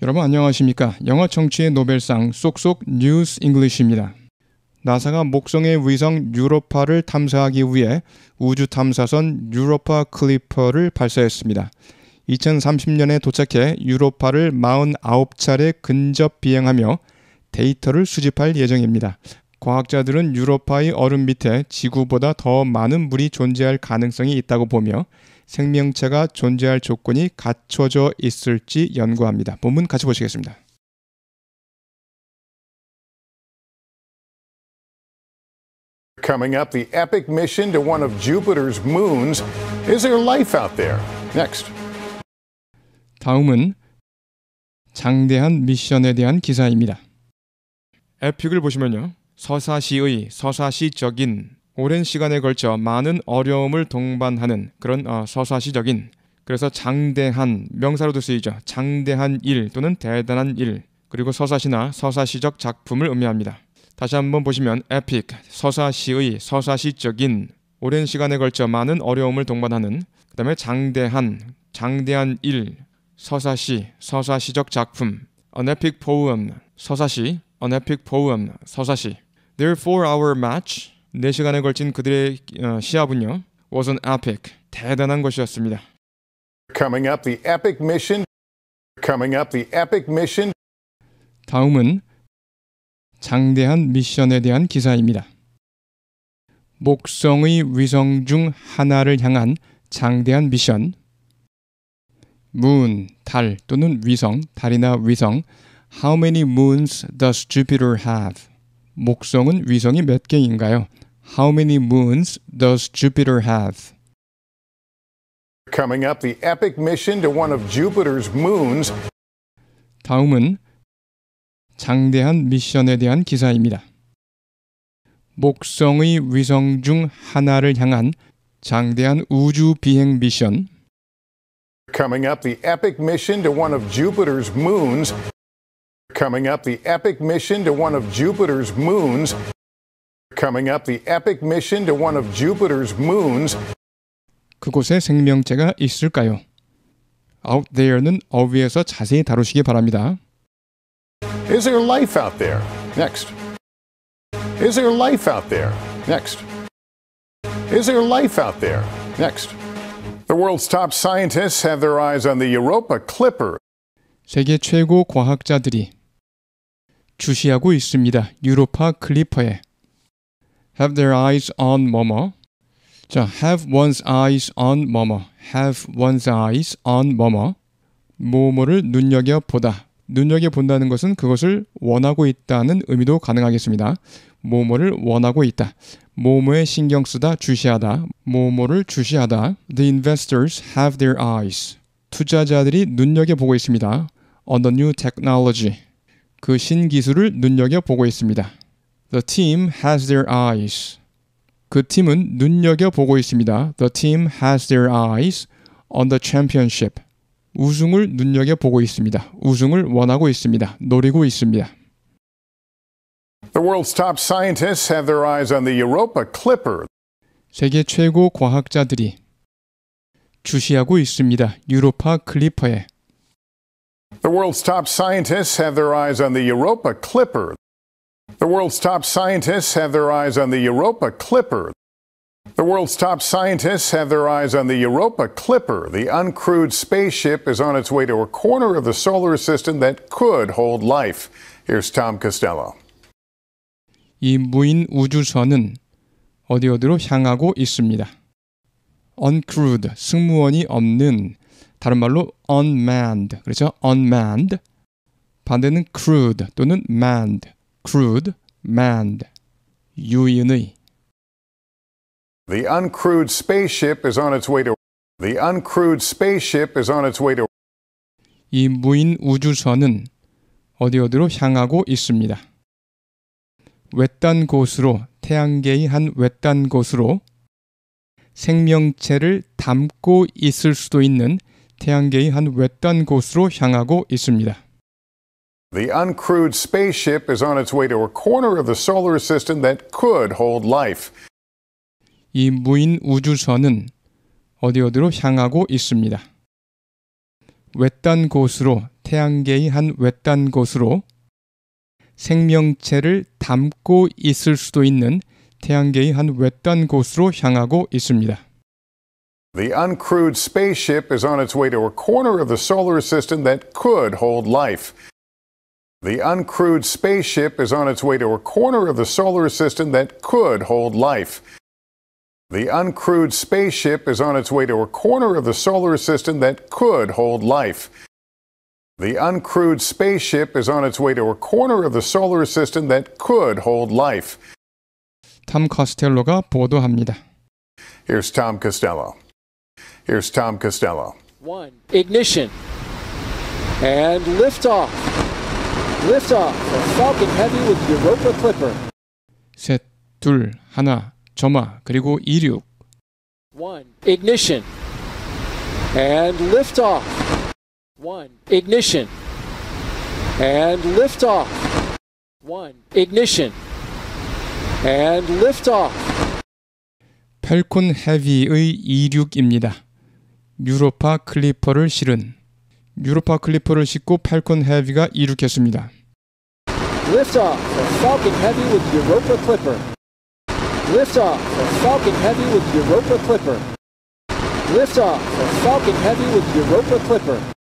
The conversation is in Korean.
여러분 안녕하십니까? 영어 청취의 노벨상 쏙쏙 뉴스 잉글리시입니다. 나사가 목성의 위성 유로파를 탐사하기 위해 우주 탐사선 유로파 클리퍼를 발사했습니다. 2030년에 도착해 유로파를 49차례 근접 비행하며 데이터를 수집할 예정입니다. 과학자들은 유로파의 얼음 밑에 지구보다 더 많은 물이 존재할 가능성이 있다고 보며 생명체가 존재할 조건이 갖춰져 있을지 연구합니다. 본문 같이 보시겠습니다. Coming up, the epic mission to one of Jupiter's moons. Is there life out there? Next. 다음은 장대한 미션에 대한 기사입니다. 에픽을 보시면요. 서사시의 서사시적인 오랜 시간에 걸쳐 많은 어려움을 동반하는 그런 어, 서사시적인 그래서 장대한 명사로도 쓰이죠. 장대한 일 또는 대단한 일 그리고 서사시나 서사시적 작품을 의미합니다. 다시 한번 보시면 에픽 서사시의 서사시적인 오랜 시간에 걸쳐 많은 어려움을 동반하는 그다음에 장대한 장대한 일 서사시 서사시적 작품 an epic poem 서사시 an epic poem 서사시 therefore our match 4시간에 걸친 그들의 시합은요. was an epic. 대단한 것이었습니다. Coming up the epic mission. Coming up the epic mission. 다음은 장대한 미션에 대한 기사입니다. 목성의 위성 중 하나를 향한 장대한 미션. moon, 달 또는 위성, 달이나 위성. How many moons does Jupiter have? 목성은 위성이 몇 개인가요? How many moons does Jupiter have? Coming up, the epic mission to one of Jupiter's moons. 다음은 장대한 미션에 대한 기사입니다. 목성의 위성 중 하나를 향한 장대한 우주 비행 미션. Coming up, the epic mission to one of Jupiter's moons. Coming up, the epic mission to one of Jupiter's moons. Coming up, the epic mission to one of Jupiter's moons. 그곳에 생명체가 있을까요? Out there는 어휘에서 자세히 다루시기 바랍니다. Is there life out there? Next. Is there life out there? Next. Is there life out there? Next. The world's top scientists have their eyes on the Europa Clipper. 세계 최고 과학자들이 주시하고 있습니다. 유로파 클리퍼에. have their eyes on 뭐뭐. 자, have one's eyes on 뭐뭐. have one's eyes on 뭐뭐. 뭐뭐를 눈여겨 보다. 눈여겨 본다는 것은 그것을 원하고 있다는 의미도 가능하겠습니다. 뭐뭐를 원하고 있다. 뭐뭐에 신경 쓰다, 주시하다. 뭐뭐를 주시하다. The investors have their eyes. 투자자들이 눈여겨 보고 있습니다. On the new technology. 그 신기술을 눈여겨 보고 있습니다. The team has their eyes. 그 팀은 눈여겨 보고 있습니다. The team has their eyes on the championship. 우승을 눈여겨 보고 있습니다. 우승을 원하고 있습니다. 노리고 있습니다. The world's top scientists have their eyes on the Europa Clipper. 세계 최고 과학자들이 주시하고 있습니다. 유로파 클리퍼에. The world's top scientists have their eyes on the Europa Clipper. The world's top scientists have their eyes on the Europa Clipper. The world's top scientists have their eyes on the Europa Clipper. The uncrewed spaceship is on its way to a corner of the solar system that could hold life. Here's Tom Costello. 이 무인 우주선은 어디 어디로 향하고 있습니다. uncrewed 승무원이 없는 다른 말로 unmanned 그렇죠? unmanned 반대는 crewed 또는 manned crude, manned. 유인의 The uncrewed spaceship is on its way to The uncrewed spaceship is on its way to 이 무인 우주선은 어디 어디로 향하고 있습니다. 외딴 곳으로 태양계의 한 외딴 곳으로 생명체를 담고 있을 수도 있는 태양계의 한 외딴 곳으로 향하고 있습니다. The uncrewed spaceship is on its way to a corner of the solar system that could hold life. 이 무인 우주선은 어디 어디로 향하고 있습니다. 외딴 곳으로 태양계의 한 외딴 곳으로 생명체를 담고 있을 수도 있는 태양계의 한 외딴 곳으로 향하고 있습니다. The uncrewed spaceship is on its way to a corner of the solar system that could hold life. The uncrewed spaceship is on its way to a corner of the solar system that could hold life. The uncrewed spaceship is on its way to a corner of the solar system that could hold life. The uncrewed spaceship is on its way to a corner of the solar system that could hold life. Tom Costello가 보도합니다. Here's Tom Costello. Here's Tom Costello. One ignition and liftoff. Liftoff for Falcon Heavy with Europa Clipper. 셋, 둘, 하나, 점화 그리고 이륙. One, ignition. And liftoff. One, ignition. And liftoff. One, ignition. And liftoff. 펠콘 헤비의 이륙입니다. 유로파 클리퍼를 실은 유로파 클리퍼를 싣고 팔콘 헤비가 이륙했습니다. Liftoff for Falcon Heavy with Europa Clipper. Liftoff for Falcon Heavy with Europa Clipper. Liftoff for Falcon Heavy with Europa Clipper.